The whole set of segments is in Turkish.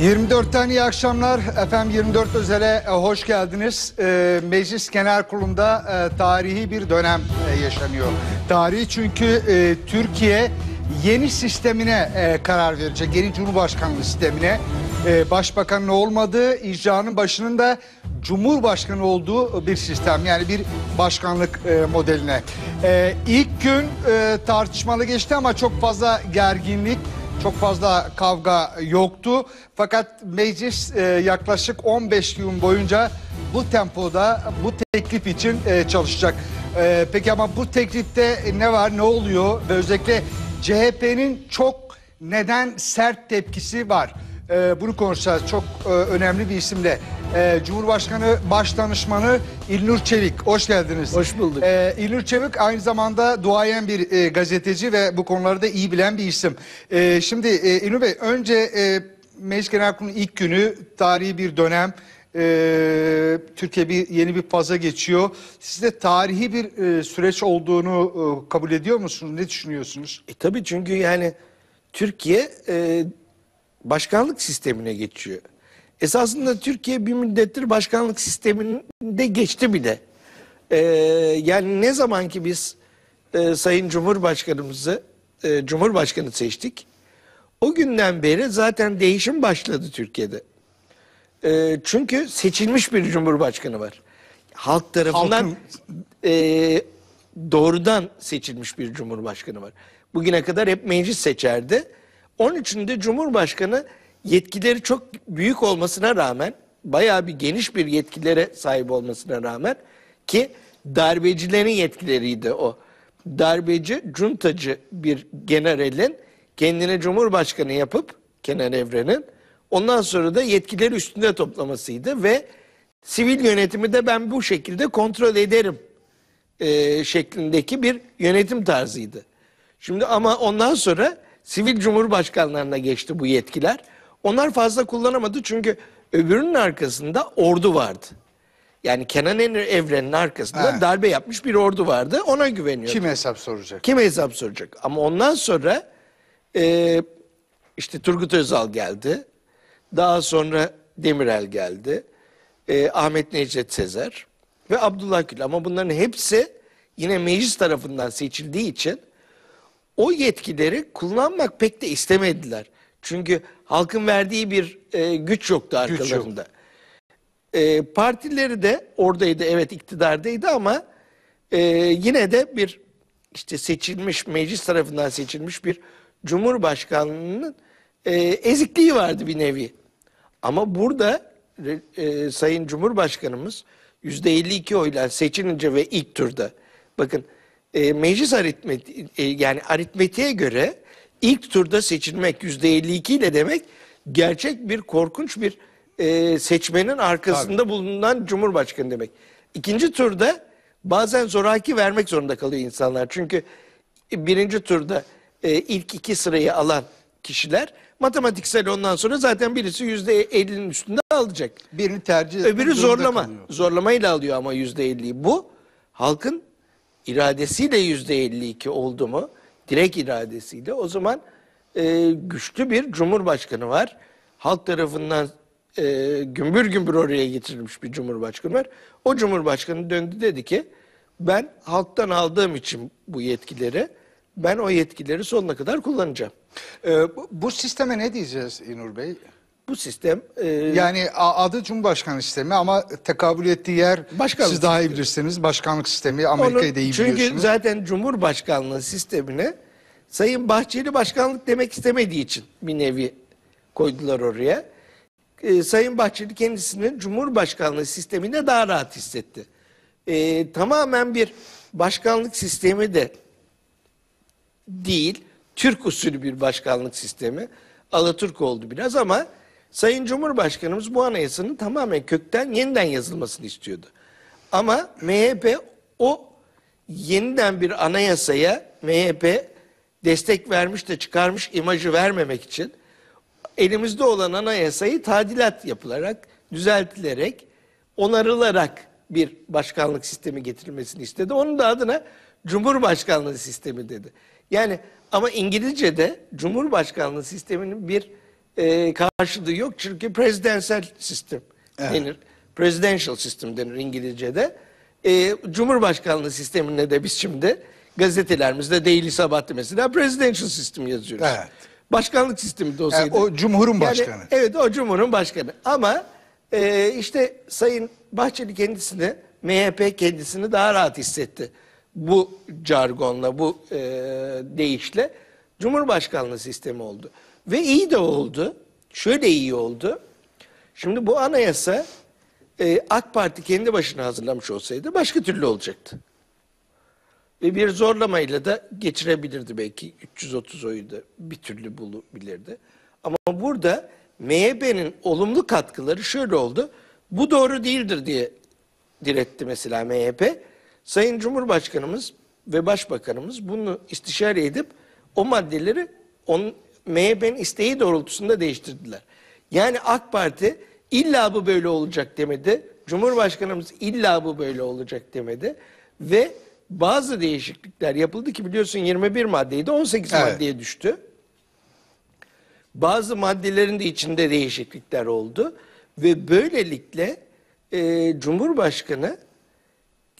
24'ten iyi akşamlar. Efendim 24 Özel'e e, hoş geldiniz. E, Meclis Genel Kurulu'nda e, tarihi bir dönem yaşanıyor. Tarihi çünkü Türkiye yeni sistemine karar verecek. Yeni Cumhurbaşkanlığı sistemine. E, başbakanın olmadığı, icranın başının da Cumhurbaşkanı olduğu bir sistem. Yani bir başkanlık modeline. İlk gün tartışmalı geçti ama çok fazla gerginlik çok fazla kavga yoktu. Fakat meclis e, yaklaşık 15 gün boyunca bu tempoda bu teklif için e, çalışacak. E, peki ama bu teklifte ne var, ne oluyor ve özellikle CHP'nin çok neden sert tepkisi var e, bunu konuşacağız. Çok e, önemli bir isimle. E, Cumhurbaşkanı Başdanışmanı İlnur Çevik. Hoş geldiniz. Hoş bulduk. E, İlnur Çevik aynı zamanda duayen bir e, gazeteci ve bu konuları da iyi bilen bir isim. E, şimdi e, İlnur Bey önce e, Meclis Genel Kurulu'nun ilk günü tarihi bir dönem e, Türkiye bir yeni bir faza geçiyor. Siz de tarihi bir e, süreç olduğunu e, kabul ediyor musunuz? Ne düşünüyorsunuz? E, tabii çünkü yani Türkiye e, başkanlık sistemine geçiyor. Esasında Türkiye bir müddettir başkanlık sisteminde geçti bile. Ee, yani ne zaman ki biz e, Sayın Cumhurbaşkanımızı e, Cumhurbaşkanı seçtik. O günden beri zaten değişim başladı Türkiye'de. E, çünkü seçilmiş bir Cumhurbaşkanı var. Halk tarafından e, doğrudan seçilmiş bir Cumhurbaşkanı var. Bugüne kadar hep meclis seçerdi. Onun için de Cumhurbaşkanı yetkileri çok büyük olmasına rağmen, bayağı bir geniş bir yetkilere sahip olmasına rağmen ki darbecilerin yetkileriydi o. Darbeci, cuntacı bir generalin kendine cumhurbaşkanı yapıp Kenan Evren'in ondan sonra da yetkileri üstünde toplamasıydı ve sivil yönetimi de ben bu şekilde kontrol ederim e, şeklindeki bir yönetim tarzıydı. Şimdi ama ondan sonra Sivil cumhurbaşkanlarına geçti bu yetkiler. Onlar fazla kullanamadı çünkü öbürünün arkasında ordu vardı. Yani Kenan Evren'in arkasında He. darbe yapmış bir ordu vardı. Ona güveniyordu. Kim hesap soracak? Kim hesap soracak? Ama ondan sonra e, işte Turgut Özal geldi. Daha sonra Demirel geldi. E, Ahmet Necdet Sezer ve Abdullah Gül. Ama bunların hepsi yine meclis tarafından seçildiği için o yetkileri kullanmak pek de istemediler. Çünkü halkın verdiği bir e, güç yoktu arkalarında. Güç yok. e, partileri de oradaydı, evet iktidardaydı ama e, yine de bir işte seçilmiş, meclis tarafından seçilmiş bir cumhurbaşkanının e, ezikliği vardı bir nevi. Ama burada e, Sayın Cumhurbaşkanımız %52 oyla seçilince ve ilk turda bakın e, meclis aritmeti e, yani aritmetiğe göre ilk turda seçilmek yüzde 52 ile demek gerçek bir korkunç bir e, seçmenin arkasında Tabii. bulunan cumhurbaşkanı demek. İkinci turda bazen zoraki vermek zorunda kalıyor insanlar. Çünkü e, birinci turda e, ilk iki sırayı alan kişiler matematiksel ondan sonra zaten birisi yüzde %50'nin üstünde alacak. Birini tercih Öbürü zorlama. Kalıyor. Zorlamayla alıyor ama yüzde %50'yi. Bu halkın iradesiyle yüzde 52 oldu mu, direkt iradesiyle o zaman e, güçlü bir cumhurbaşkanı var. Halk tarafından e, gümbür gümbür oraya getirilmiş bir cumhurbaşkanı var. O cumhurbaşkanı döndü dedi ki ben halktan aldığım için bu yetkileri ben o yetkileri sonuna kadar kullanacağım. Ee, bu sisteme ne diyeceğiz İnur Bey? Bu sistem... E, yani adı Cumhurbaşkanı sistemi ama tekabül ettiği yer siz daha sistemi. iyi bilirsiniz. Başkanlık sistemi Amerika'yı da iyi çünkü biliyorsunuz. Çünkü zaten Cumhurbaşkanlığı sistemine Sayın Bahçeli başkanlık demek istemediği için bir nevi koydular oraya. E, Sayın Bahçeli kendisinin Cumhurbaşkanlığı sisteminde daha rahat hissetti. E, tamamen bir başkanlık sistemi de değil, Türk usulü bir başkanlık sistemi. Alatürk oldu biraz ama Sayın Cumhurbaşkanımız bu anayasanın tamamen kökten yeniden yazılmasını istiyordu. Ama MHP o yeniden bir anayasaya MHP destek vermiş de çıkarmış imajı vermemek için elimizde olan anayasayı tadilat yapılarak, düzeltilerek, onarılarak bir başkanlık sistemi getirilmesini istedi. Onun da adına Cumhurbaşkanlığı sistemi dedi. Yani ama İngilizce'de Cumhurbaşkanlığı sisteminin bir e, karşılığı yok. Çünkü prezidentsel sistem evet. denir. Presidential sistem denir İngilizce'de. E, Cumhurbaşkanlığı sisteminde de biz şimdi gazetelerimizde Daily Sabah'ta mesela presidential sistem yazıyoruz. Evet. Başkanlık sistemi de olsaydı. Yani e, o cumhurun başkanı. Yani, evet o cumhurun başkanı. Ama e, işte Sayın Bahçeli kendisini, MHP kendisini daha rahat hissetti. Bu jargonla, bu e, değişle Cumhurbaşkanlığı sistemi oldu. Ve iyi de oldu. Şöyle iyi oldu. Şimdi bu anayasa e, AK Parti kendi başına hazırlamış olsaydı başka türlü olacaktı. Ve bir zorlamayla da geçirebilirdi belki 330 oyu da bir türlü bulabilirdi. Ama burada MHP'nin olumlu katkıları şöyle oldu. Bu doğru değildir diye diretti mesela MHP. Sayın Cumhurbaşkanımız ve Başbakanımız bunu istişare edip o maddeleri on, MHP'nin isteği doğrultusunda değiştirdiler. Yani AK Parti illa bu böyle olacak demedi. Cumhurbaşkanımız illa bu böyle olacak demedi. Ve bazı değişiklikler yapıldı ki biliyorsun 21 maddeydi 18 evet. maddeye düştü. Bazı maddelerin de içinde değişiklikler oldu. Ve böylelikle e, Cumhurbaşkanı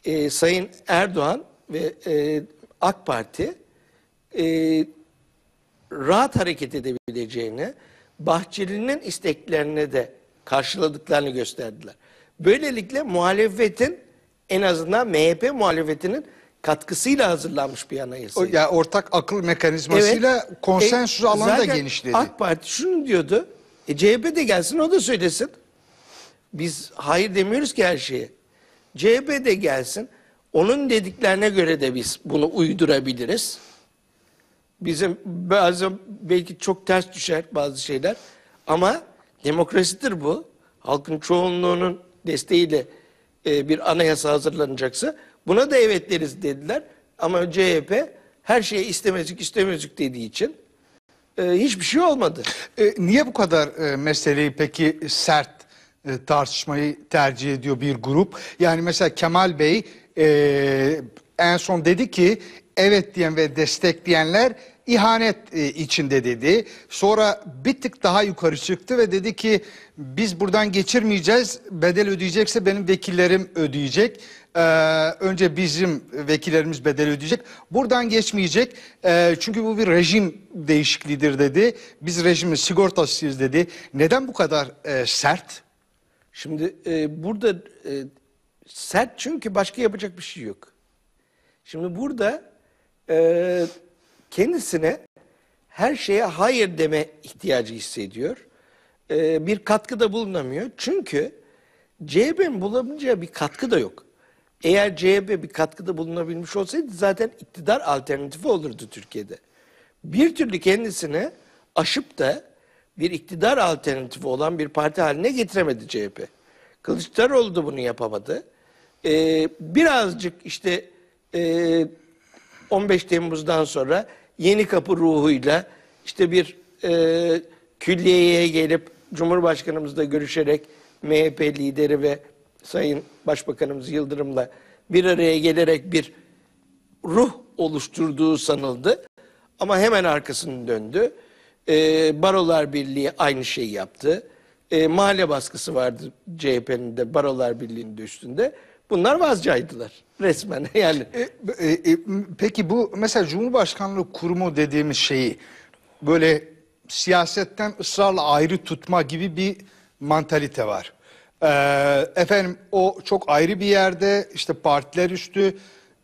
e, Sayın Erdoğan ve e, AK Parti e, rahat hareket edebileceğini, Bahçeli'nin isteklerini de karşıladıklarını gösterdiler. Böylelikle muhalefetin en azından MHP muhalefetinin katkısıyla hazırlanmış bir anayasa. Ya yani ortak akıl mekanizmasıyla evet. konsensüs e, alanı da genişledi. AK Parti şunu diyordu. E, CHP de gelsin o da söylesin. Biz hayır demiyoruz ki her şeye. CHP de gelsin. Onun dediklerine göre de biz bunu uydurabiliriz bize bazen belki çok ters düşer bazı şeyler ama demokrasidir bu. Halkın çoğunluğunun desteğiyle e, bir anayasa hazırlanacaksa buna da evet deriz dediler. Ama CHP her şeye istemezlik istemezlik dediği için e, hiçbir şey olmadı. E, niye bu kadar e, meseleyi peki sert e, tartışmayı tercih ediyor bir grup? Yani mesela Kemal Bey e, en son dedi ki evet diyen ve destekleyenler ihanet e, içinde dedi. Sonra bir tık daha yukarı çıktı ve dedi ki biz buradan geçirmeyeceğiz. Bedel ödeyecekse benim vekillerim ödeyecek. Ee, önce bizim vekillerimiz bedel ödeyecek. Buradan geçmeyecek. Ee, çünkü bu bir rejim değişikliğidir dedi. Biz rejimin sigortasıyız dedi. Neden bu kadar e, sert? Şimdi e, burada e, sert çünkü başka yapacak bir şey yok. Şimdi burada e, kendisine her şeye hayır deme ihtiyacı hissediyor. E, bir katkıda bulunamıyor. Çünkü CHP'nin bulamayacağı bir katkı da yok. Eğer CHP bir katkıda bulunabilmiş olsaydı zaten iktidar alternatifi olurdu Türkiye'de. Bir türlü kendisini aşıp da bir iktidar alternatifi olan bir parti haline getiremedi CHP. Kılıçdaroğlu da bunu yapamadı. Ee, birazcık işte e, 15 Temmuz'dan sonra yeni kapı ruhuyla işte bir e, külliyeye gelip Cumhurbaşkanımızla görüşerek MHP lideri ve Sayın Başbakanımız Yıldırım'la bir araya gelerek bir ruh oluşturduğu sanıldı. Ama hemen arkasını döndü. E, Barolar Birliği aynı şeyi yaptı. E, mahalle baskısı vardı CHP'nin de Barolar Birliği'nin de üstünde. Bunlar vazcaydılar resmen yani. E, e, e, peki bu mesela Cumhurbaşkanlığı kurumu dediğimiz şeyi böyle siyasetten ısrarla ayrı tutma gibi bir mantalite var. Ee, efendim o çok ayrı bir yerde işte partiler üstü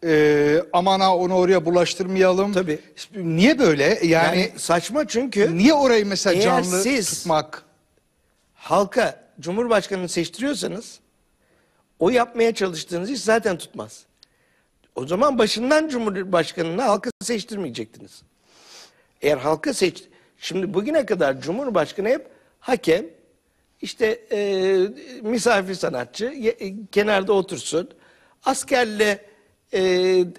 e, aman ha onu oraya bulaştırmayalım. Tabii. Niye böyle? Yani, yani saçma çünkü. Niye orayı mesela canlı siz tutmak? halka Cumhurbaşkanını seçtiriyorsanız o yapmaya çalıştığınız iş zaten tutmaz. O zaman başından Cumhurbaşkanı'nı halka seçtirmeyecektiniz. Eğer halka seç... Şimdi bugüne kadar Cumhurbaşkanı hep hakem, işte e, misafir sanatçı, ye, e, kenarda otursun, askerle e,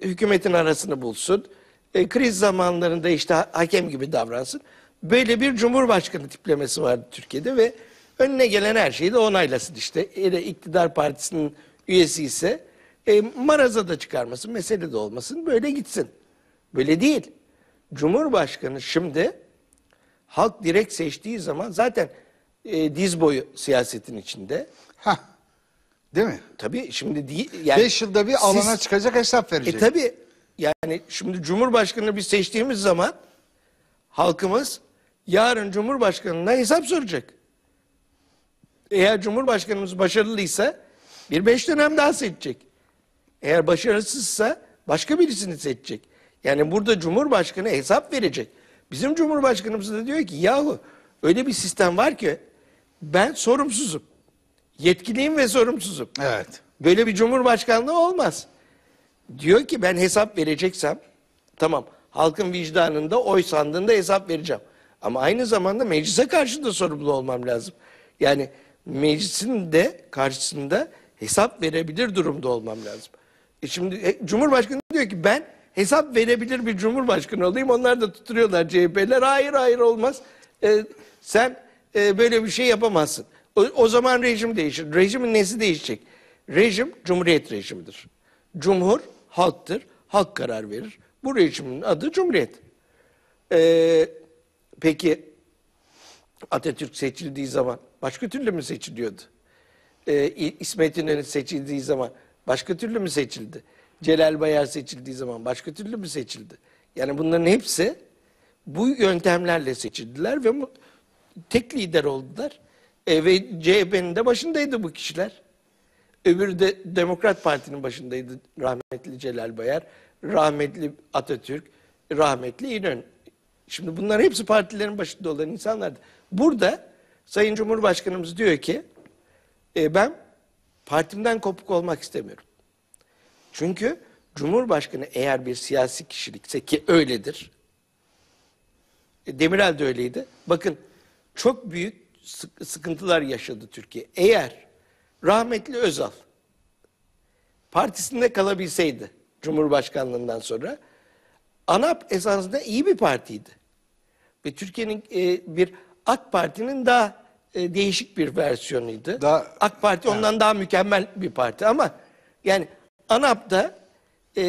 hükümetin arasını bulsun, e, kriz zamanlarında işte hakem gibi davransın. Böyle bir Cumhurbaşkanı tiplemesi vardı Türkiye'de ve önüne gelen her şeyi de onaylasın işte. Eğer iktidar partisinin üyesi ise e, maraza da çıkarmasın, mesele de olmasın, böyle gitsin. Böyle değil. Cumhurbaşkanı şimdi halk direkt seçtiği zaman zaten e, diz boyu siyasetin içinde. Ha, Değil mi? Tabii şimdi değil. Yani 5 yılda bir siz, alana çıkacak hesap e, verecek. E tabii. Yani şimdi Cumhurbaşkanını biz seçtiğimiz zaman halkımız yarın Cumhurbaşkanına hesap soracak. Eğer Cumhurbaşkanımız başarılıysa bir beş dönem daha seçecek. Eğer başarısızsa başka birisini seçecek. Yani burada Cumhurbaşkanı hesap verecek. Bizim Cumhurbaşkanımız da diyor ki yahu öyle bir sistem var ki ben sorumsuzum. Yetkiliyim ve sorumsuzum. Evet. Böyle bir cumhurbaşkanlığı olmaz. Diyor ki ben hesap vereceksem tamam halkın vicdanında oy sandığında hesap vereceğim. Ama aynı zamanda meclise karşı da sorumlu olmam lazım. Yani meclisin de karşısında hesap verebilir durumda olmam lazım. E şimdi e, Cumhurbaşkanı diyor ki ben hesap verebilir bir Cumhurbaşkanı olayım. Onlar da tutuyorlar CHP'ler. Hayır hayır olmaz. E, sen e, böyle bir şey yapamazsın. O, o zaman rejim değişir. Rejimin nesi değişecek? Rejim cumhuriyet rejimidir. Cumhur halktır. Halk karar verir. Bu rejimin adı cumhuriyet. E, peki Atatürk seçildiği zaman başka türlü mü seçiliyordu? Ee, İsmet İnönü seçildiği zaman başka türlü mü seçildi? Celal Bayar seçildiği zaman başka türlü mü seçildi? Yani bunların hepsi bu yöntemlerle seçildiler ve tek lider oldular. E, ve CHP'nin de başındaydı bu kişiler. Öbürü de Demokrat Parti'nin başındaydı rahmetli Celal Bayar, rahmetli Atatürk, rahmetli İnönü. Şimdi bunlar hepsi partilerin başında olan insanlardı. Burada Sayın Cumhurbaşkanımız diyor ki e, ben partimden kopuk olmak istemiyorum. Çünkü Cumhurbaşkanı eğer bir siyasi kişilikse ki öyledir. E, Demirel de öyleydi. Bakın çok büyük sıkıntılar yaşadı Türkiye. Eğer rahmetli Özal partisinde kalabilseydi Cumhurbaşkanlığından sonra ANAP esasında iyi bir partiydi. Ve Türkiye'nin e, bir AK Parti'nin daha e, değişik bir versiyonuydu. Daha, AK Parti ondan daha mükemmel bir parti ama yani ANAP'da e,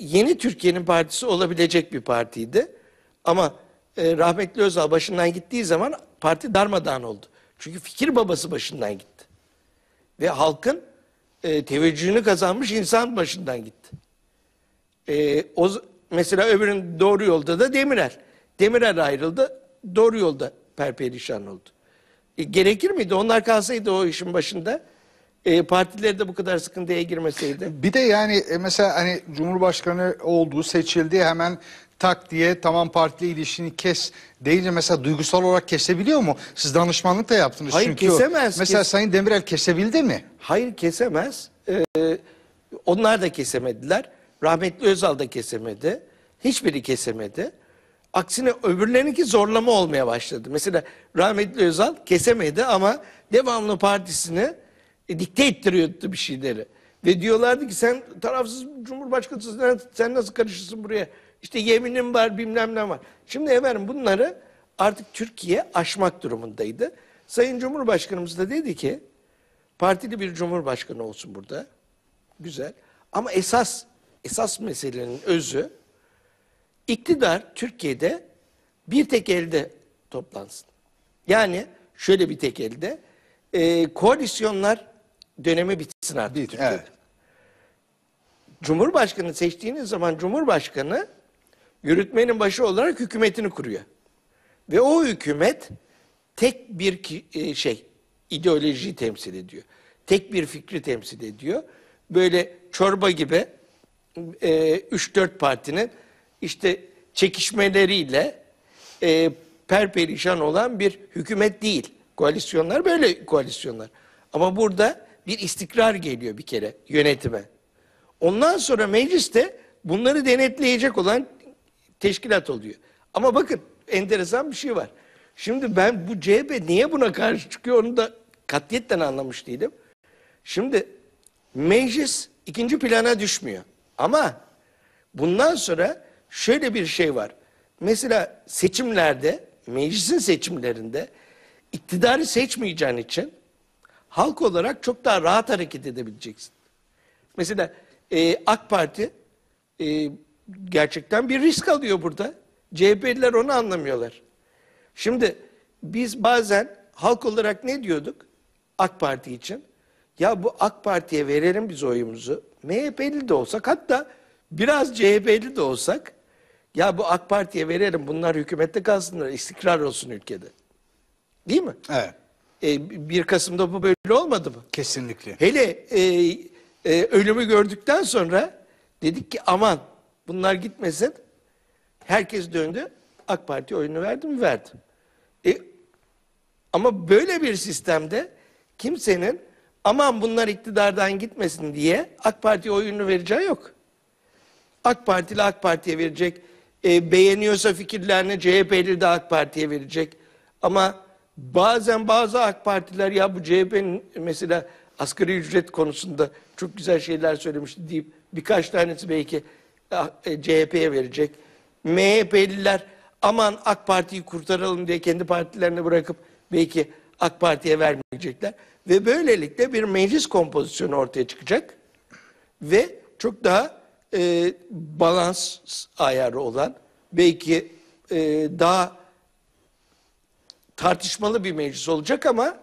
yeni Türkiye'nin partisi olabilecek bir partiydi. Ama e, rahmetli Özal başından gittiği zaman parti darmadağın oldu. Çünkü fikir babası başından gitti. Ve halkın e, teveccühünü kazanmış insan başından gitti. E, o, mesela öbürün doğru yolda da Demirer. Demirer ayrıldı, doğru yolda perperişan oldu. E, gerekir miydi? Onlar kalsaydı o işin başında e, partileri de bu kadar sıkıntıya girmeseydi. Bir de yani e, mesela hani Cumhurbaşkanı olduğu seçildi hemen tak diye tamam partili ilişkini kes deyince mesela duygusal olarak kesebiliyor mu? Siz danışmanlık da yaptınız Hayır, çünkü. kesemez. Mesela kes... Sayın Demirel kesebildi mi? Hayır kesemez. Ee, onlar da kesemediler. Rahmetli Özal da kesemedi. Hiçbiri kesemedi. Aksine öbürlerinki zorlama olmaya başladı. Mesela rahmetli Özal kesemedi ama devamlı partisini e, dikte ettiriyordu bir şeyleri. Ve diyorlardı ki sen tarafsız cumhurbaşkanısın sen nasıl karışırsın buraya? İşte yeminim var bilmem ne var. Şimdi efendim bunları artık Türkiye aşmak durumundaydı. Sayın Cumhurbaşkanımız da dedi ki partili bir cumhurbaşkanı olsun burada. Güzel. Ama esas esas meselenin özü İktidar Türkiye'de bir tek elde toplansın. Yani şöyle bir tek elde e, koalisyonlar dönemi bitsin artık Bit, Türkiye'de. Evet. Cumhurbaşkanı seçtiğiniz zaman Cumhurbaşkanı yürütmenin başı olarak hükümetini kuruyor. Ve o hükümet tek bir ki, e, şey ideolojiyi temsil ediyor. Tek bir fikri temsil ediyor. Böyle çorba gibi e, 3-4 partinin işte çekişmeleriyle e, perperişan olan bir hükümet değil. Koalisyonlar böyle koalisyonlar. Ama burada bir istikrar geliyor bir kere yönetime. Ondan sonra mecliste bunları denetleyecek olan teşkilat oluyor. Ama bakın enteresan bir şey var. Şimdi ben bu CHP niye buna karşı çıkıyor onu da katliyetten anlamış değilim. Şimdi meclis ikinci plana düşmüyor. Ama bundan sonra şöyle bir şey var. Mesela seçimlerde, meclisin seçimlerinde iktidarı seçmeyeceğin için halk olarak çok daha rahat hareket edebileceksin. Mesela e, AK Parti e, gerçekten bir risk alıyor burada. CHP'liler onu anlamıyorlar. Şimdi biz bazen halk olarak ne diyorduk AK Parti için? Ya bu AK Parti'ye verelim biz oyumuzu. MHP'li de olsak hatta biraz CHP'li de olsak ya bu AK Parti'ye verelim bunlar hükümette kalsınlar istikrar olsun ülkede. Değil mi? Evet. E, 1 Kasım'da bu böyle olmadı mı? Kesinlikle. Hele e, e, ölümü gördükten sonra dedik ki aman bunlar gitmesin. Herkes döndü. AK Parti oyunu verdi mi? Verdi. E, ama böyle bir sistemde kimsenin aman bunlar iktidardan gitmesin diye AK Parti oyunu vereceği yok. AK Parti Partili AK Parti'ye verecek e, beğeniyorsa fikirlerini CHP'li de AK Parti'ye verecek. Ama bazen bazı AK Partiler ya bu CHP'nin mesela asgari ücret konusunda çok güzel şeyler söylemişti deyip birkaç tanesi belki e, e CHP'ye verecek. MHP'liler aman AK Parti'yi kurtaralım diye kendi partilerini bırakıp belki AK Parti'ye vermeyecekler. Ve böylelikle bir meclis kompozisyonu ortaya çıkacak. Ve çok daha e, balans ayarı olan belki e, daha tartışmalı bir meclis olacak ama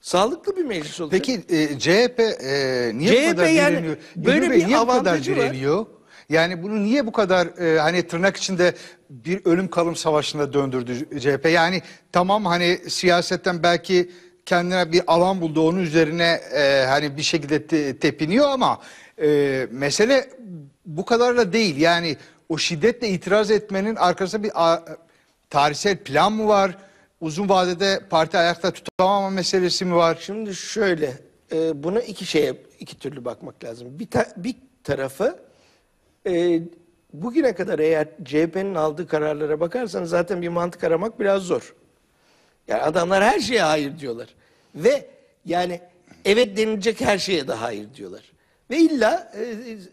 sağlıklı bir meclis olacak. Peki e, CHP e, niye CHP bu kadar yani Böyle Bey, bir niye bu kadar direniyor? Var. Yani bunu niye bu kadar e, hani tırnak içinde bir ölüm kalım savaşına döndürdü CHP? Yani tamam hani siyasetten belki kendine bir alan buldu onun üzerine e, hani bir şekilde te, tepiniyor ama e, mesele bu kadarla değil. Yani o şiddetle itiraz etmenin arkasında bir tarihsel plan mı var? Uzun vadede parti ayakta tutamama meselesi mi var? Şimdi şöyle, e, buna iki şeye, iki türlü bakmak lazım. Bir, ta, bir tarafı e, bugüne kadar eğer CHP'nin aldığı kararlara bakarsanız zaten bir mantık aramak biraz zor. Yani adamlar her şeye hayır diyorlar. Ve yani evet denilecek her şeye de hayır diyorlar. Ve illa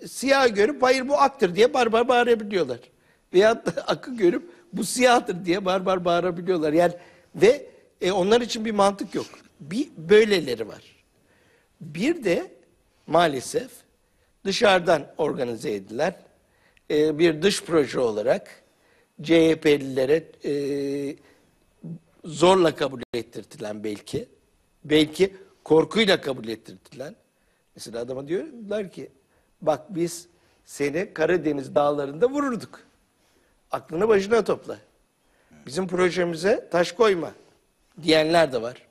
e, siyah görüp hayır bu aktır diye barbar bağırabiliyorlar. Veyahut da akı görüp bu siyahtır diye barbar bağırabiliyorlar. Yani ve e, onlar için bir mantık yok. Bir böyleleri var. Bir de maalesef dışarıdan organize edilen e, bir dış proje olarak CHP'lilere e, zorla kabul ettirtilen belki, belki korkuyla kabul ettirtilen Mesela adama diyorlar ki bak biz seni Karadeniz dağlarında vururduk. Aklını başına topla. Bizim projemize taş koyma diyenler de var.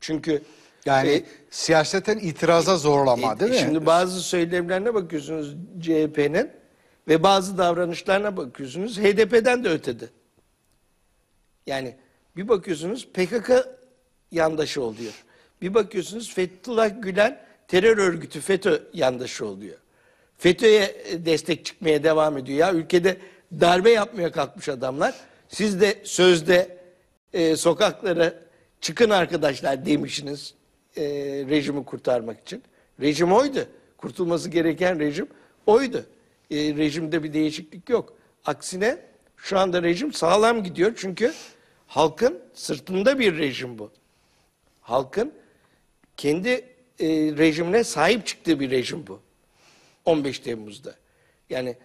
Çünkü yani şey, siyaseten itiraza zorlama e, değil mi? Şimdi bazı söylemlerine bakıyorsunuz CHP'nin ve bazı davranışlarına bakıyorsunuz HDP'den de ötede. Yani bir bakıyorsunuz PKK yandaşı oluyor. Bir bakıyorsunuz Fethullah Gülen terör örgütü FETÖ yandaşı oluyor. FETÖ'ye e, destek çıkmaya devam ediyor. Ya ülkede darbe yapmaya kalkmış adamlar. Siz de sözde e, sokaklara çıkın arkadaşlar demişsiniz e, rejimi kurtarmak için. Rejim oydu. Kurtulması gereken rejim oydu. E, rejimde bir değişiklik yok. Aksine şu anda rejim sağlam gidiyor. Çünkü halkın sırtında bir rejim bu. Halkın kendi e, rejimine sahip çıktığı bir rejim bu. 15 Temmuz'da. Yani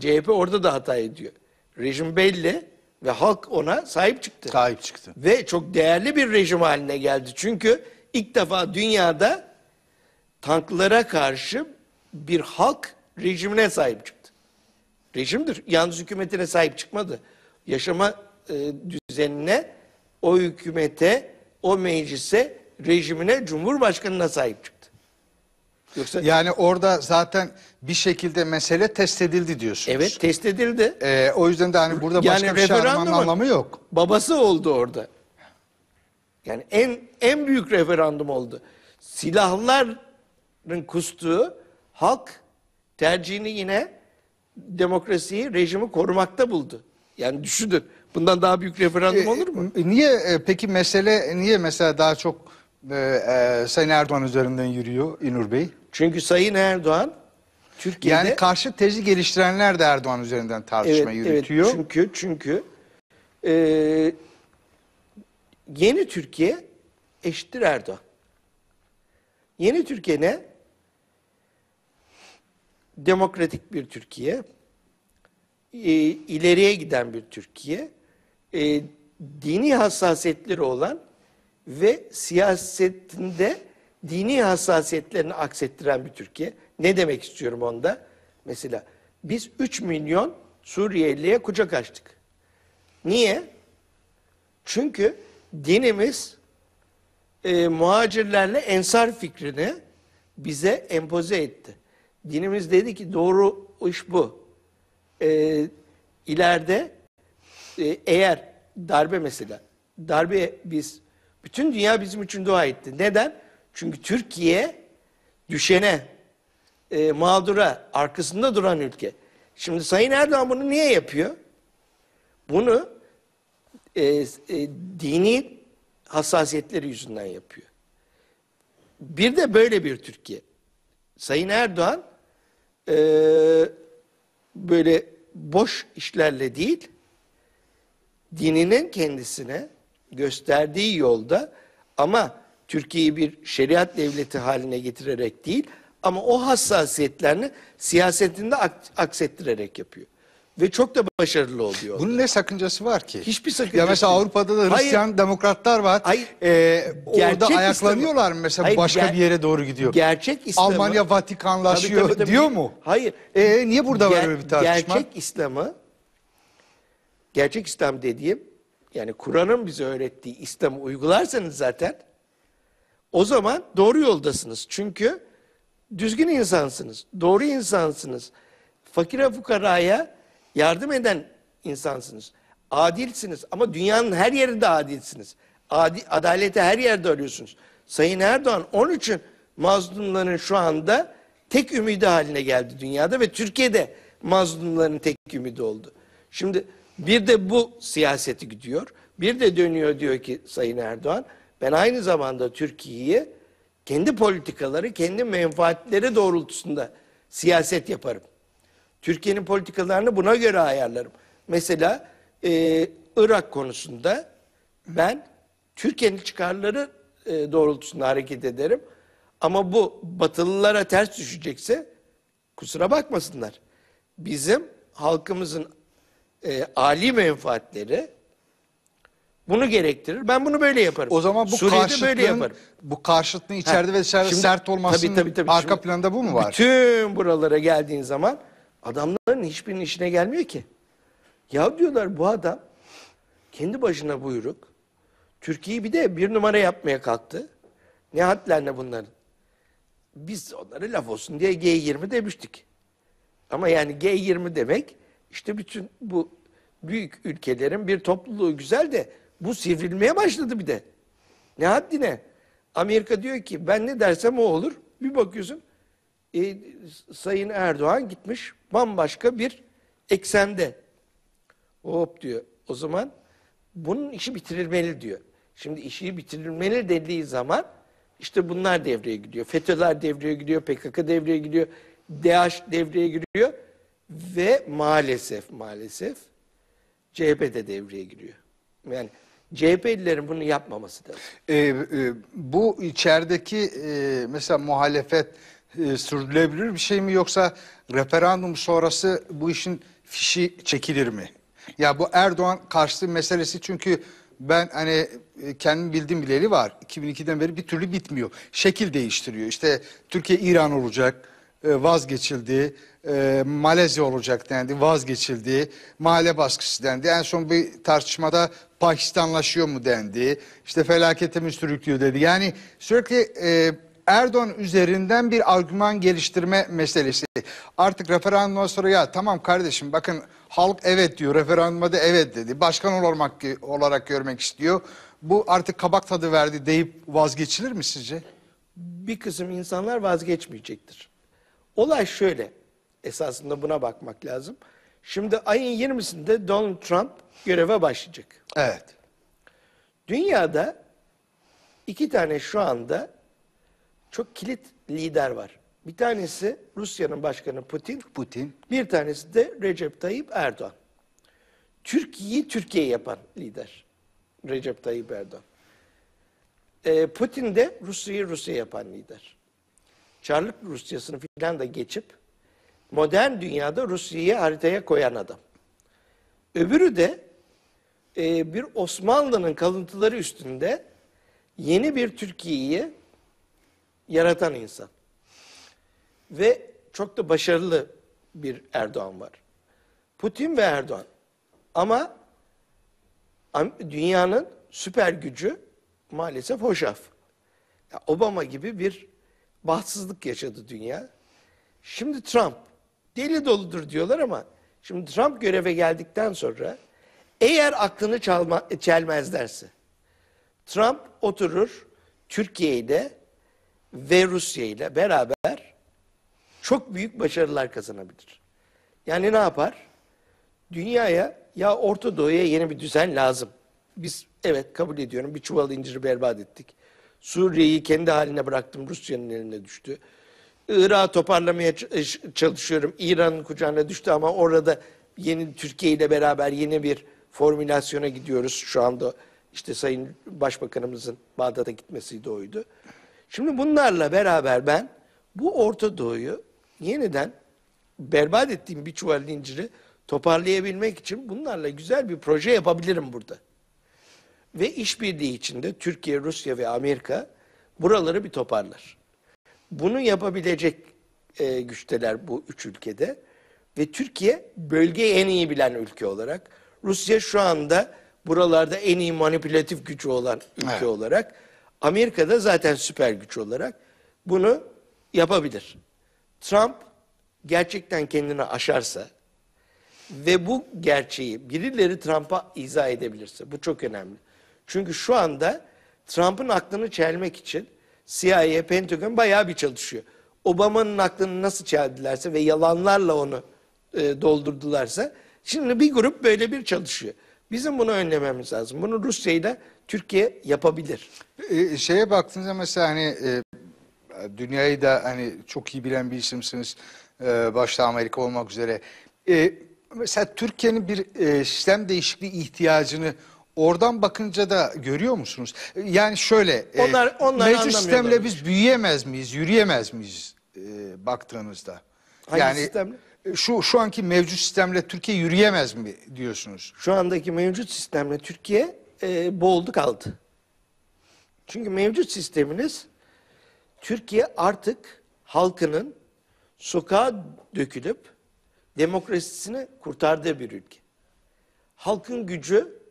CHP orada da hata ediyor. Rejim belli ve halk ona sahip çıktı. Sahip çıktı. Ve çok değerli bir rejim haline geldi. Çünkü ilk defa dünyada tanklara karşı bir halk rejimine sahip çıktı. Rejimdir. Yalnız hükümetine sahip çıkmadı. Yaşama e, düzenine, o hükümete, o meclise rejimine, cumhurbaşkanına sahip çıktı. Yoksa yani orada zaten bir şekilde mesele test edildi diyorsunuz. Evet, test edildi. Ee, o yüzden de hani burada yani başka bir şey aramanın anlamı yok. Babası oldu orada. Yani en en büyük referandum oldu. Silahların kustuğu halk tercihini yine demokrasiyi, rejimi korumakta buldu. Yani düşünün. Bundan daha büyük referandum ee, olur mu? E, niye e, peki mesele niye mesela daha çok e, Sayın Erdoğan üzerinden yürüyor İnur Bey. Çünkü Sayın Erdoğan Türkiye'de... Yani karşı tezi geliştirenler de Erdoğan üzerinden tartışma evet, yürütüyor. Evet, çünkü çünkü e, yeni Türkiye eşittir Erdoğan. Yeni Türkiye ne? Demokratik bir Türkiye, e, ileriye giden bir Türkiye, e, dini hassasiyetleri olan ve siyasetinde dini hassasiyetlerini aksettiren bir Türkiye. Ne demek istiyorum onda? Mesela biz 3 milyon Suriyeliye kucak açtık. Niye? Çünkü dinimiz e, muhacirlerle ensar fikrini bize empoze etti. Dinimiz dedi ki doğru iş bu. E, ileride e, eğer darbe mesela, darbe biz bütün dünya bizim için dua etti. Neden? Çünkü Türkiye düşene, e, mağdura, arkasında duran ülke. Şimdi Sayın Erdoğan bunu niye yapıyor? Bunu e, e, dini hassasiyetleri yüzünden yapıyor. Bir de böyle bir Türkiye. Sayın Erdoğan e, böyle boş işlerle değil, dininin kendisine gösterdiği yolda ama Türkiye'yi bir şeriat devleti haline getirerek değil ama o hassasiyetlerini siyasetinde aksettirerek yapıyor. Ve çok da başarılı oluyor. Bunun ne sakıncası var ki? Hiçbir sakıncası Ya mesela Avrupa'da da Hristiyan hayır, demokratlar var. Hayır, ee, orada ayaklanıyorlar mı mesela hayır, başka bir yere doğru gidiyor? Gerçek İslam'ı. Almanya Vatikanlaşıyor tabii, tabii, tabii, diyor mu? Hayır. Ee, niye burada var öyle bir tartışma? Gerçek İslam'ı, gerçek İslam dediğim yani Kur'an'ın bize öğrettiği İslam'ı uygularsanız zaten o zaman doğru yoldasınız. Çünkü düzgün insansınız, doğru insansınız. Fakire fukaraya yardım eden insansınız. Adilsiniz ama dünyanın her yerinde adilsiniz. Adi, adaleti her yerde arıyorsunuz. Sayın Erdoğan onun için mazlumların şu anda tek ümidi haline geldi dünyada ve Türkiye'de mazlumların tek ümidi oldu. Şimdi bir de bu siyaseti gidiyor. Bir de dönüyor diyor ki Sayın Erdoğan ben aynı zamanda Türkiye'yi kendi politikaları, kendi menfaatleri doğrultusunda siyaset yaparım. Türkiye'nin politikalarını buna göre ayarlarım. Mesela e, Irak konusunda ben Türkiye'nin çıkarları e, doğrultusunda hareket ederim. Ama bu batılılara ters düşecekse kusura bakmasınlar. Bizim halkımızın e, âli menfaatleri bunu gerektirir. Ben bunu böyle yaparım. O zaman bu Suriye'de karşıtlığın, böyle yaparım. bu karşıtlığın içeride ha, ve dışarıda şimdi, sert olmasının tabii, tabii, tabii, arka şimdi, planda bu mu var? Bütün buralara geldiğin zaman adamların hiçbirinin işine gelmiyor ki. Ya diyorlar bu adam kendi başına buyruk. Türkiye'yi bir de bir numara yapmaya kalktı. Ne hatlerine bunların. Biz onlara laf olsun diye G20 demiştik. Ama yani G20 demek işte bütün bu büyük ülkelerin bir topluluğu güzel de bu sivrilmeye başladı bir de. Ne haddine? Amerika diyor ki ben ne dersem o olur. Bir bakıyorsun e, Sayın Erdoğan gitmiş bambaşka bir eksende. Hop diyor. O zaman bunun işi bitirilmeli diyor. Şimdi işi bitirilmeli dediği zaman işte bunlar devreye gidiyor. FETÖ'ler devreye gidiyor, PKK devreye gidiyor, DAEŞ devreye giriyor. Ve maalesef maalesef CHP de devreye giriyor. Yani CHP'lilerin bunu yapmaması lazım. E, e, bu içerideki e, mesela muhalefet e, sürdürülebilir bir şey mi yoksa referandum sonrası bu işin fişi çekilir mi? Ya bu Erdoğan karşıtı meselesi çünkü ben hani e, kendim bildiğim bileli var. 2002'den beri bir türlü bitmiyor. Şekil değiştiriyor. İşte Türkiye İran olacak e, vazgeçildi e, Malezya olacak dendi, vazgeçildi, mahalle baskısı dendi. En son bir tartışmada Pakistanlaşıyor mu dendi, işte felaketimiz sürüklüyor dedi. Yani sürekli e, Erdoğan üzerinden bir argüman geliştirme meselesi. Artık referandumdan sonra ya tamam kardeşim bakın halk evet diyor, referandumda evet dedi, başkan olmak olarak görmek istiyor. Bu artık kabak tadı verdi deyip vazgeçilir mi sizce? Bir kısım insanlar vazgeçmeyecektir. Olay şöyle. Esasında buna bakmak lazım. Şimdi ayın 20'sinde Donald Trump göreve başlayacak. Evet. Dünyada iki tane şu anda çok kilit lider var. Bir tanesi Rusya'nın başkanı Putin. Putin. Bir tanesi de Recep Tayyip Erdoğan. Türkiye'yi Türkiye yapan lider Recep Tayyip Erdoğan. Ee, Putin de Rusya'yı Rusya yapan lider. Çarlık Rusyasını filan da geçip modern dünyada Rusya'yı haritaya koyan adam. Öbürü de e, bir Osmanlı'nın kalıntıları üstünde yeni bir Türkiye'yi yaratan insan. Ve çok da başarılı bir Erdoğan var. Putin ve Erdoğan. Ama dünyanın süper gücü maalesef hoşaf. Obama gibi bir bahtsızlık yaşadı dünya. Şimdi Trump deli doludur diyorlar ama şimdi Trump göreve geldikten sonra eğer aklını çalma, çelmezlerse Trump oturur Türkiye ile ve Rusya ile beraber çok büyük başarılar kazanabilir. Yani ne yapar? Dünyaya ya Orta Doğu'ya yeni bir düzen lazım. Biz evet kabul ediyorum bir çuval inciri berbat ettik. Suriye'yi kendi haline bıraktım Rusya'nın eline düştü. Irak'ı toparlamaya e, çalışıyorum. İran'ın kucağına düştü ama orada yeni Türkiye ile beraber yeni bir formülasyona gidiyoruz şu anda. işte Sayın Başbakanımızın Bağdat'a gitmesi de oydu. Şimdi bunlarla beraber ben bu Orta Doğu'yu yeniden berbat ettiğim bir çuval inciri toparlayabilmek için bunlarla güzel bir proje yapabilirim burada. Ve işbirliği içinde Türkiye, Rusya ve Amerika buraları bir toparlar. Bunu yapabilecek e, güçteler bu üç ülkede ve Türkiye bölge en iyi bilen ülke olarak Rusya şu anda buralarda en iyi manipülatif gücü olan ülke evet. olarak Amerika'da zaten süper güç olarak bunu yapabilir. Trump gerçekten kendini aşarsa ve bu gerçeği birileri Trump'a izah edebilirse bu çok önemli. Çünkü şu anda Trump'ın aklını çelmek için CIA, Pentagon bayağı bir çalışıyor. Obama'nın aklını nasıl çeldilerse ve yalanlarla onu e, doldurdularsa şimdi bir grup böyle bir çalışıyor. Bizim bunu önlememiz lazım. Bunu Rusya ile Türkiye yapabilir. E, şeye baktığınızda mesela hani e, dünyayı da hani çok iyi bilen bir isimsiniz. E, başta Amerika olmak üzere. E, mesela Türkiye'nin bir e, sistem değişikliği ihtiyacını Oradan bakınca da görüyor musunuz? Yani şöyle e, Onlar- onlar mevcut sistemle biz büyüyemez miyiz, yürüyemez miyiz e, baktığınızda? Hangi sistemle? Şu, şu anki mevcut sistemle Türkiye yürüyemez mi diyorsunuz? Şu andaki mevcut sistemle Türkiye e, boğuldu kaldı. Çünkü mevcut sisteminiz Türkiye artık halkının sokağa dökülüp demokrasisini kurtardığı bir ülke. Halkın gücü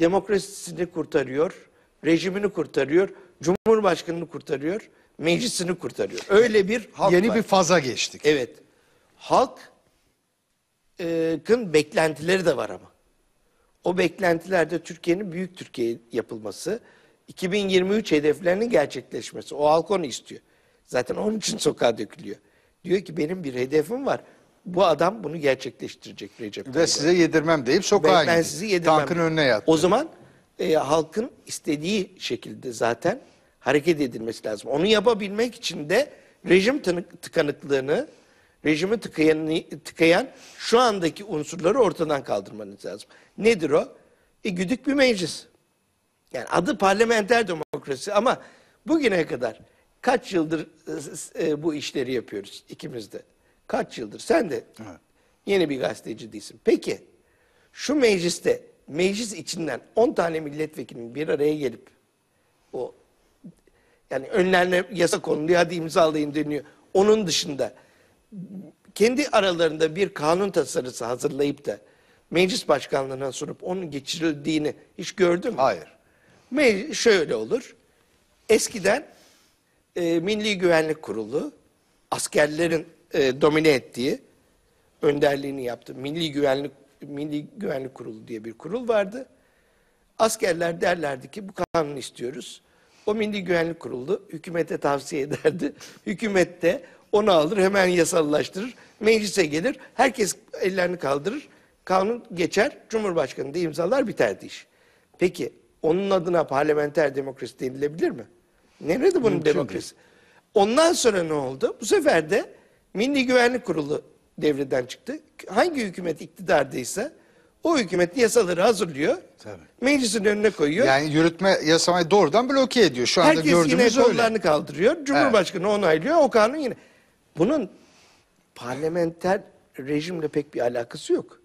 demokrasisini kurtarıyor, rejimini kurtarıyor, cumhurbaşkanını kurtarıyor, meclisini kurtarıyor. Öyle bir halk Yeni var. bir faza geçtik. Evet. Halkın beklentileri de var ama. O beklentilerde Türkiye'nin büyük Türkiye yapılması, 2023 hedeflerinin gerçekleşmesi. O halk onu istiyor. Zaten onun için sokağa dökülüyor. Diyor ki benim bir hedefim var bu adam bunu gerçekleştirecek Recep Ve size yedirmem deyip sokağa ben, ben sizi yedirmem. Tankın önüne yattı. O zaman e, halkın istediği şekilde zaten hareket edilmesi lazım. Onu yapabilmek için de rejim tıkanıklığını, rejimi tıkayan, tıkayan şu andaki unsurları ortadan kaldırmanız lazım. Nedir o? E, güdük bir meclis. Yani adı parlamenter demokrasi ama bugüne kadar kaç yıldır e, e bu işleri yapıyoruz ikimiz de. Kaç yıldır? Sen de yeni bir gazeteci değilsin. Peki şu mecliste meclis içinden 10 tane milletvekilinin bir araya gelip o yani önlerine yasa konuluyor hadi imzalayın deniyor. Onun dışında kendi aralarında bir kanun tasarısı hazırlayıp da meclis başkanlığına sunup onun geçirildiğini hiç gördün mü? Hayır. Meclis şöyle olur. Eskiden e, Milli Güvenlik Kurulu askerlerin e, domine ettiği, önderliğini yaptı. Milli Güvenlik Milli Güvenlik Kurulu diye bir kurul vardı. Askerler derlerdi ki bu kanunu istiyoruz. O Milli Güvenlik Kurulu hükümete tavsiye ederdi. Hükümet de onu alır hemen yasallaştırır. Meclise gelir. Herkes ellerini kaldırır. Kanun geçer. Cumhurbaşkanı da imzalar biterdi iş. Peki onun adına parlamenter demokrasi denilebilir mi? Nerede bunun Mümkün demokrasi? Değil. Ondan sonra ne oldu? Bu sefer de Milli Güvenlik Kurulu devreden çıktı. Hangi hükümet iktidardaysa o hükümet yasaları hazırlıyor. Tabii. Meclisin önüne koyuyor. Yani yürütme yasamayı doğrudan bloke ediyor. Şu anda gördüğümüz yine kollarını öyle. kaldırıyor. Cumhurbaşkanı evet. onaylıyor. O kanun yine. Bunun parlamenter rejimle pek bir alakası yok.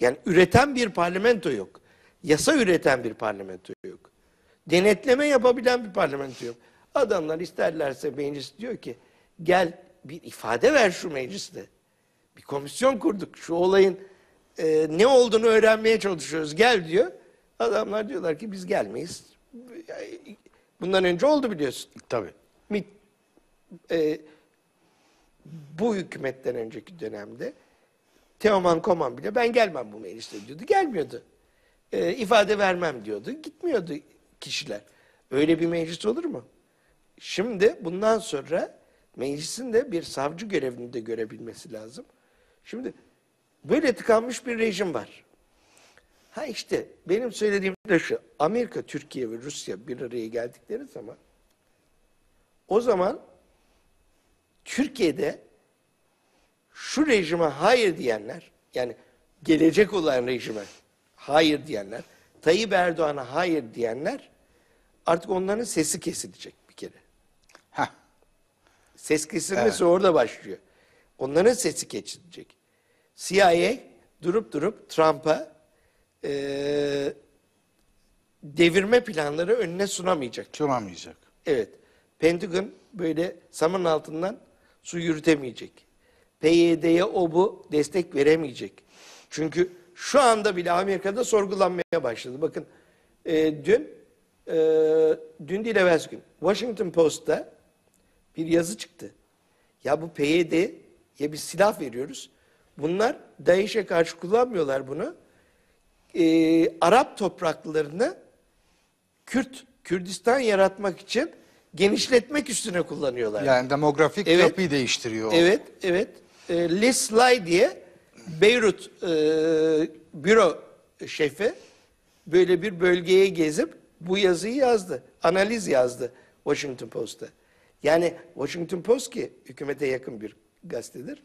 Yani üreten bir parlamento yok. Yasa üreten bir parlamento yok. Denetleme yapabilen bir parlamento yok. Adamlar isterlerse meclis diyor ki gel bir ifade ver şu mecliste. Bir komisyon kurduk. Şu olayın e, ne olduğunu öğrenmeye çalışıyoruz. Gel diyor. Adamlar diyorlar ki biz gelmeyiz. Bundan önce oldu biliyorsun. Tabii. MİT, e, bu hükümetten önceki dönemde Teoman Koman bile ben gelmem bu mecliste diyordu. Gelmiyordu. E, ifade vermem diyordu. Gitmiyordu kişiler. Öyle bir meclis olur mu? Şimdi bundan sonra meclisin de bir savcı görevini de görebilmesi lazım. Şimdi böyle tıkanmış bir rejim var. Ha işte benim söylediğim de şu. Amerika, Türkiye ve Rusya bir araya geldikleri zaman o zaman Türkiye'de şu rejime hayır diyenler yani gelecek olan rejime hayır diyenler, Tayyip Erdoğan'a hayır diyenler artık onların sesi kesilecek. Ses kesilmesi evet. orada başlıyor. Onların sesi geçilecek. CIA durup durup Trump'a e, devirme planları önüne sunamayacak. Sunamayacak. Evet. Pentagon böyle saman altından su yürütemeyecek. PYD'ye o bu destek veremeyecek. Çünkü şu anda bile Amerika'da sorgulanmaya başladı. Bakın e, dün e, dün değil evvelsi gün Washington Post'ta bir yazı çıktı. Ya bu PYD'ye bir silah veriyoruz. Bunlar DAEŞ'e karşı kullanmıyorlar bunu. Ee, Arap topraklarını Kürt, Kürdistan yaratmak için genişletmek üstüne kullanıyorlar. Yani demografik evet, yapıyı değiştiriyor. Evet, evet. E, Liz Lay diye Beyrut e, büro şefi böyle bir bölgeye gezip bu yazıyı yazdı. Analiz yazdı Washington Post'ta. Yani Washington Post ki hükümete yakın bir gazetedir.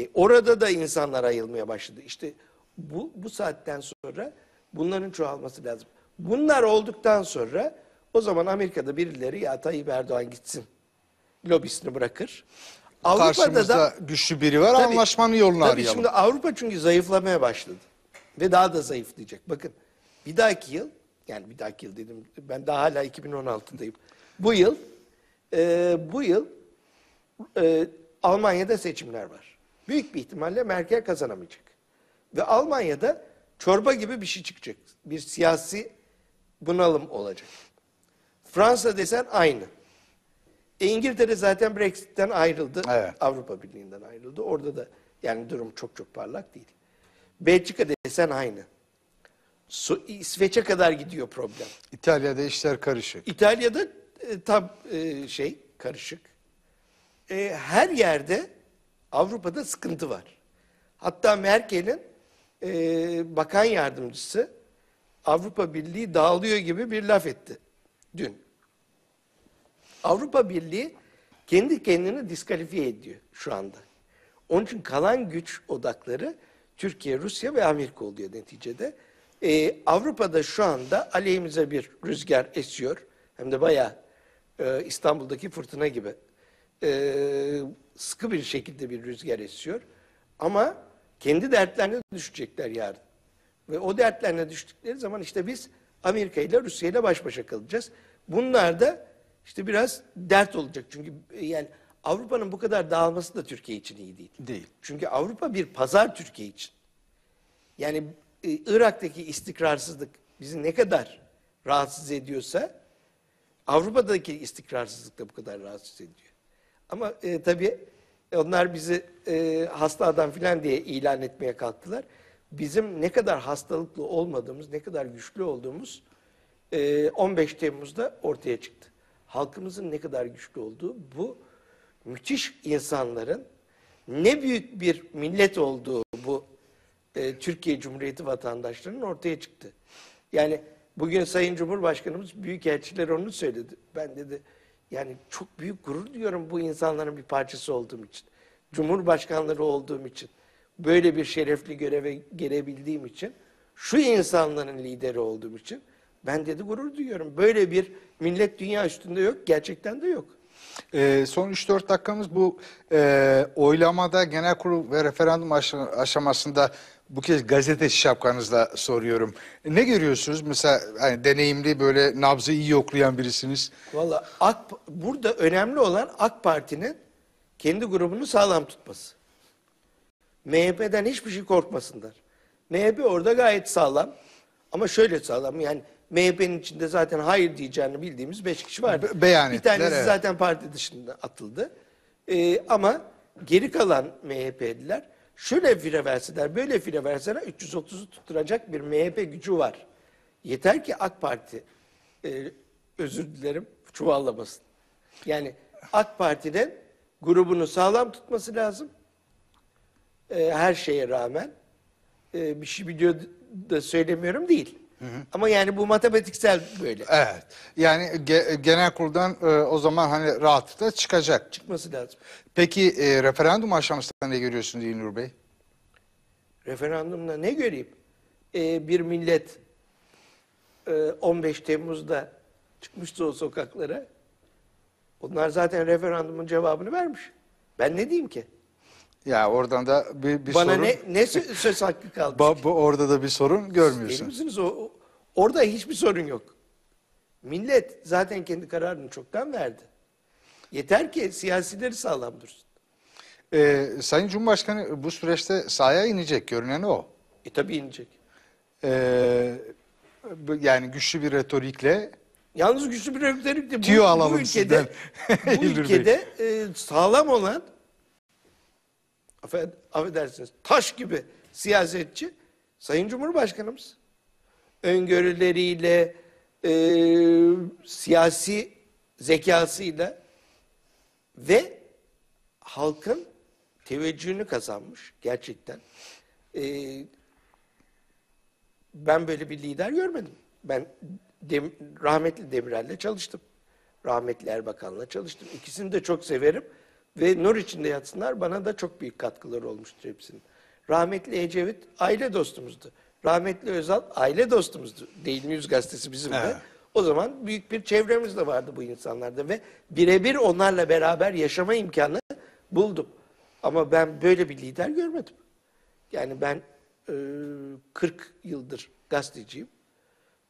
E, orada da insanlar ayılmaya başladı. İşte bu, bu saatten sonra bunların çoğalması lazım. Bunlar olduktan sonra o zaman Amerika'da birileri ya Tayyip Erdoğan gitsin lobisini bırakır. Avrupa'da Karşımızda da, güçlü biri var tabii, anlaşmanın yolunu tabii arayalım. Şimdi Avrupa çünkü zayıflamaya başladı. Ve daha da zayıflayacak. Bakın bir dahaki yıl yani bir dahaki yıl dedim ben daha hala 2016'dayım. Bu yıl e, bu yıl e, Almanya'da seçimler var. Büyük bir ihtimalle Merkel kazanamayacak. Ve Almanya'da çorba gibi bir şey çıkacak. Bir siyasi bunalım olacak. Fransa desen aynı. E, İngiltere zaten Brexit'ten ayrıldı. Evet. Avrupa Birliği'nden ayrıldı. Orada da yani durum çok çok parlak değil. Belçika desen aynı. So İsveç'e kadar gidiyor problem. İtalya'da işler karışık. İtalya'da e, tam e, şey karışık. E, her yerde Avrupa'da sıkıntı var. Hatta Merkel'in e, bakan yardımcısı Avrupa Birliği dağılıyor gibi bir laf etti dün. Avrupa Birliği kendi kendini diskalifiye ediyor şu anda. Onun için kalan güç odakları Türkiye, Rusya ve Amerika oluyor neticede. Ee, Avrupa'da şu anda aleyhimize bir rüzgar esiyor. Hem de bayağı e, İstanbul'daki fırtına gibi e, sıkı bir şekilde bir rüzgar esiyor. Ama kendi dertlerine düşecekler yarın. Ve o dertlerine düştükleri zaman işte biz Amerika ile Rusya ile baş başa kalacağız. Bunlar da işte biraz dert olacak. Çünkü e, yani Avrupa'nın bu kadar dağılması da Türkiye için iyi değil. Değil. Çünkü Avrupa bir pazar Türkiye için. Yani e, Irak'taki istikrarsızlık bizi ne kadar rahatsız ediyorsa Avrupa'daki istikrarsızlık da bu kadar rahatsız ediyor. Ama e, tabii e, onlar bizi e, hasta adam filan diye ilan etmeye kalktılar. Bizim ne kadar hastalıklı olmadığımız, ne kadar güçlü olduğumuz e, 15 Temmuz'da ortaya çıktı. Halkımızın ne kadar güçlü olduğu bu müthiş insanların ne büyük bir millet olduğu bu e, Türkiye Cumhuriyeti vatandaşlarının ortaya çıktı. Yani Bugün Sayın Cumhurbaşkanımız büyük büyükelçiler onu söyledi. Ben dedi yani çok büyük gurur diyorum bu insanların bir parçası olduğum için. Cumhurbaşkanları olduğum için. Böyle bir şerefli göreve gelebildiğim için. Şu insanların lideri olduğum için. Ben dedi gurur duyuyorum. Böyle bir millet dünya üstünde yok. Gerçekten de yok. E, son 3-4 dakikamız bu e, oylamada genel kurul ve referandum aşamasında bu kez gazete şapkanızla soruyorum. Ne görüyorsunuz? Mesela hani deneyimli böyle nabzı iyi okuyan birisiniz. Valla burada önemli olan AK Parti'nin kendi grubunu sağlam tutması. MHP'den hiçbir şey korkmasınlar. MHP orada gayet sağlam. Ama şöyle sağlam yani MHP'nin içinde zaten hayır diyeceğini bildiğimiz beş kişi var. Be beyan Bir tanesi evet. zaten parti dışında atıldı. Ee, ama geri kalan MHP'liler şöyle fire verseler, böyle fire verseler 330'u tutturacak bir MHP gücü var. Yeter ki AK Parti e, özür dilerim çuvallamasın. Yani AK Parti'den grubunu sağlam tutması lazım. E, her şeye rağmen. E, bir şey biliyor da söylemiyorum değil hı. Ama yani bu matematiksel böyle. Evet. Yani ge genel kurdan e, o zaman hani rahatlıkla çıkacak. Çıkması lazım. Peki e, referandum aşamasında ne görüyorsunuz Dilnur Bey? Referandumda ne göreyim? E, bir millet e, 15 Temmuz'da çıkmıştı o sokaklara. Onlar zaten referandumun cevabını vermiş. Ben ne diyeyim ki? Ya oradan da bir, bir Bana sorun... Bana ne, ne söz hakkı kaldı? bu orada da bir sorun görmüyorsun. Değil o, Orada hiçbir sorun yok. Millet zaten kendi kararını çoktan verdi. Yeter ki siyasileri sağlam dursun. Ee, Sayın Cumhurbaşkanı bu süreçte sahaya inecek görünen o. E tabi inecek. Ee, yani güçlü bir retorikle. Yalnız güçlü bir retorikle bu, bu ülkede, bu ülkede e, sağlam olan affedersiniz taş gibi siyasetçi Sayın Cumhurbaşkanımız öngörüleriyle, e, siyasi zekasıyla ve halkın teveccühünü kazanmış gerçekten. E, ben böyle bir lider görmedim. Ben Dem rahmetli Demirel'le çalıştım. Rahmetli Erbakan'la çalıştım. İkisini de çok severim. Ve nur içinde yatsınlar bana da çok büyük katkıları olmuştur hepsinin. Rahmetli Ecevit aile dostumuzdu. Rahmetli Özal aile dostumuzdu. Değil News gazetesi bizim de. Evet. O zaman büyük bir çevremiz de vardı bu insanlarda ve birebir onlarla beraber yaşama imkanı buldum. Ama ben böyle bir lider görmedim. Yani ben e, 40 yıldır gazeteciyim.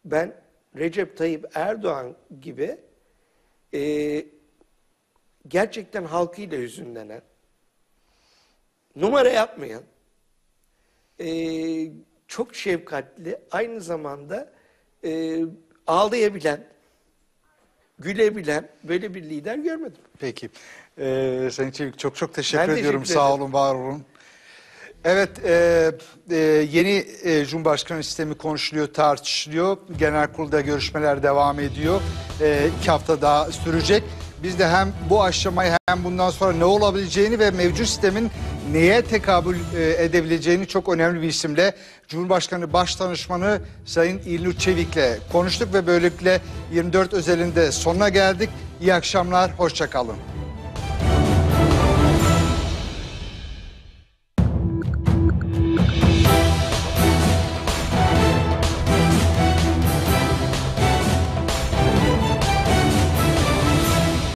Ben Recep Tayyip Erdoğan gibi e, gerçekten halkıyla hüzünlenen, numara yapmayan, e, çok şefkatli, aynı zamanda e, ağlayabilen, gülebilen böyle bir lider görmedim. Peki. Ee, Sayın Çevik çok çok teşekkür ben ediyorum. Teşekkür Sağ olun, var olun. Evet, e, e, yeni e, Cumhurbaşkanı sistemi konuşuluyor, tartışılıyor. Genel kurulda görüşmeler devam ediyor. E, iki hafta daha sürecek. Biz de hem bu aşamayı hem bundan sonra ne olabileceğini ve mevcut sistemin neye tekabül e, edebileceğini çok önemli bir isimle Cumhurbaşkanı Başdanışmanı Sayın İlnur Çevik'le konuştuk ve böylelikle 24 özelinde sonuna geldik. İyi akşamlar, hoşçakalın.